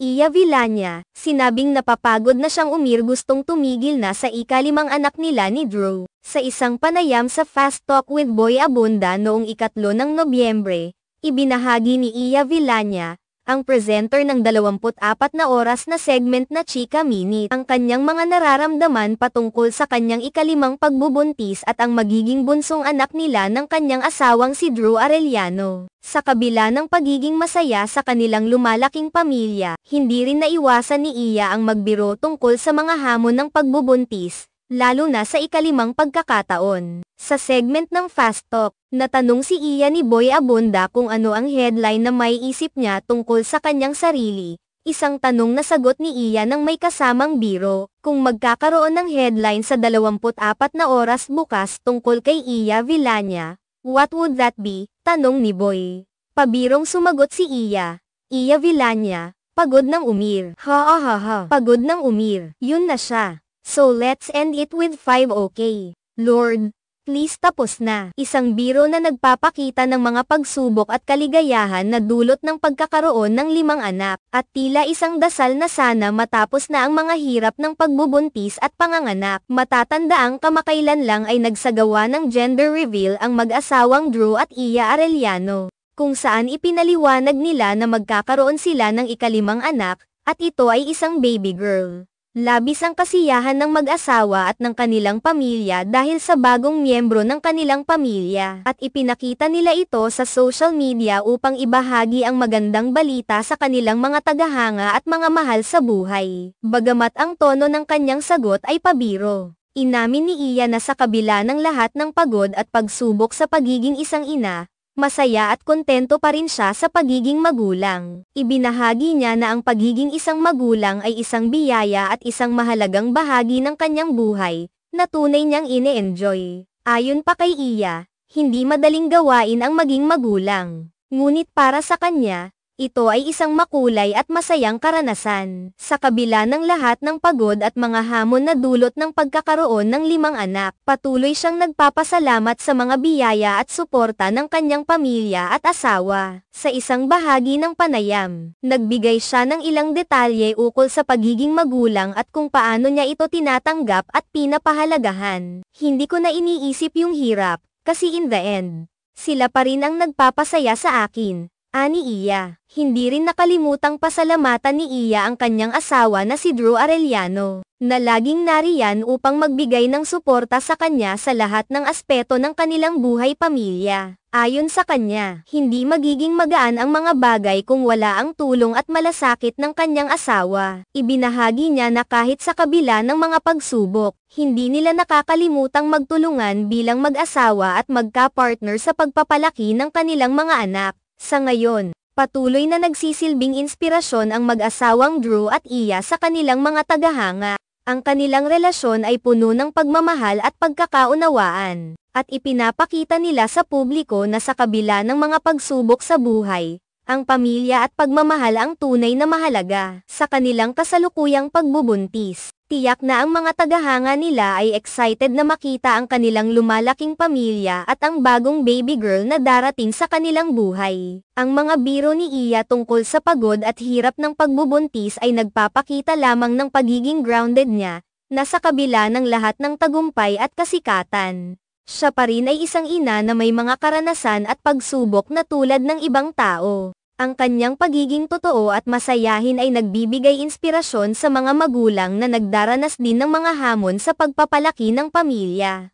Iya Villania, sinabing napapagod na siyang umir gustong tumigil na sa ikalimang anak nila ni Drew. Sa isang panayam sa Fast Talk with Boy Abunda noong ikatlo ng Nobyembre, ibinahagi ni Iya Villania, ang presenter ng 24 na oras na segment na Chika Minute, ang kanyang mga nararamdaman patungkol sa kanyang ikalimang pagbubuntis at ang magiging bunsong anak nila ng kanyang asawang si Drew Arellano. Sa kabila ng pagiging masaya sa kanilang lumalaking pamilya, hindi rin naiwasan ni Iya ang magbiro tungkol sa mga hamon ng pagbubuntis, lalo na sa ikalimang pagkakataon. Sa segment ng Fast Talk, natanong si Iya ni Boy Abunda kung ano ang headline na may isip niya tungkol sa kanyang sarili. Isang tanong na sagot ni Iya ng may kasamang biro, kung magkakaroon ng headline sa 24 na oras bukas tungkol kay Iya Villania, what would that be? Tanong ni Boy. Pabirong sumagot si Iya. Iya Villania, pagod ng umir. Ha ha ha ha, pagod ng umir, yun na siya. So let's end it with 5 okay. Lord, please tapos na. Isang biro na nagpapakita ng mga pagsubok at kaligayahan na dulot ng pagkakaroon ng limang anak, at tila isang dasal na sana matapos na ang mga hirap ng pagbubuntis at panganganak. Matatandaang kamakailan lang ay nagsagawa ng gender reveal ang mag-asawang Drew at Iya Arellano, kung saan ipinaliwanag nila na magkakaroon sila ng ikalimang anak, at ito ay isang baby girl. Labis ang kasiyahan ng mag-asawa at ng kanilang pamilya dahil sa bagong miyembro ng kanilang pamilya at ipinakita nila ito sa social media upang ibahagi ang magandang balita sa kanilang mga tagahanga at mga mahal sa buhay. Bagamat ang tono ng kanyang sagot ay pabiro. Inamin ni Iya na sa kabila ng lahat ng pagod at pagsubok sa pagiging isang ina, masaya at kontento pa rin siya sa pagiging magulang. Ibinahagi niya na ang pagiging isang magulang ay isang biyaya at isang mahalagang bahagi ng kanyang buhay, na tunay niyang ine-enjoy. Ayon pa kay Iya, hindi madaling gawain ang maging magulang. Ngunit para sa kanya, ito ay isang makulay at masayang karanasan. Sa kabila ng lahat ng pagod at mga hamon na dulot ng pagkakaroon ng limang anak, patuloy siyang nagpapasalamat sa mga biyaya at suporta ng kanyang pamilya at asawa. Sa isang bahagi ng panayam, nagbigay siya ng ilang detalye ukol sa pagiging magulang at kung paano niya ito tinatanggap at pinapahalagahan. Hindi ko na iniisip yung hirap, kasi in the end, sila pa rin ang nagpapasaya sa akin Ani ah, Iya, hindi rin nakalimutang pasalamatan ni Iya ang kanyang asawa na si Drew Arellano, na laging nariyan upang magbigay ng suporta sa kanya sa lahat ng aspeto ng kanilang buhay pamilya. Ayon sa kanya, hindi magiging magaan ang mga bagay kung wala ang tulong at malasakit ng kanyang asawa. Ibinahagi niya na kahit sa kabila ng mga pagsubok, hindi nila nakakalimutang magtulungan bilang mag-asawa at magka-partner sa pagpapalaki ng kanilang mga anak. Sa ngayon, patuloy na nagsisilbing inspirasyon ang mag-asawang Drew at Iya sa kanilang mga tagahanga. Ang kanilang relasyon ay puno ng pagmamahal at pagkakaunawaan, at ipinapakita nila sa publiko na sa kabila ng mga pagsubok sa buhay, ang pamilya at pagmamahal ang tunay na mahalaga sa kanilang kasalukuyang pagbubuntis. Tiyak na ang mga tagahanga nila ay excited na makita ang kanilang lumalaking pamilya at ang bagong baby girl na darating sa kanilang buhay. Ang mga biro ni Iya tungkol sa pagod at hirap ng pagbubuntis ay nagpapakita lamang ng pagiging grounded niya, na sa kabila ng lahat ng tagumpay at kasikatan. Siya pa rin ay isang ina na may mga karanasan at pagsubok na tulad ng ibang tao. Ang kanyang pagiging totoo at masayahin ay nagbibigay inspirasyon sa mga magulang na nagdaranas din ng mga hamon sa pagpapalaki ng pamilya.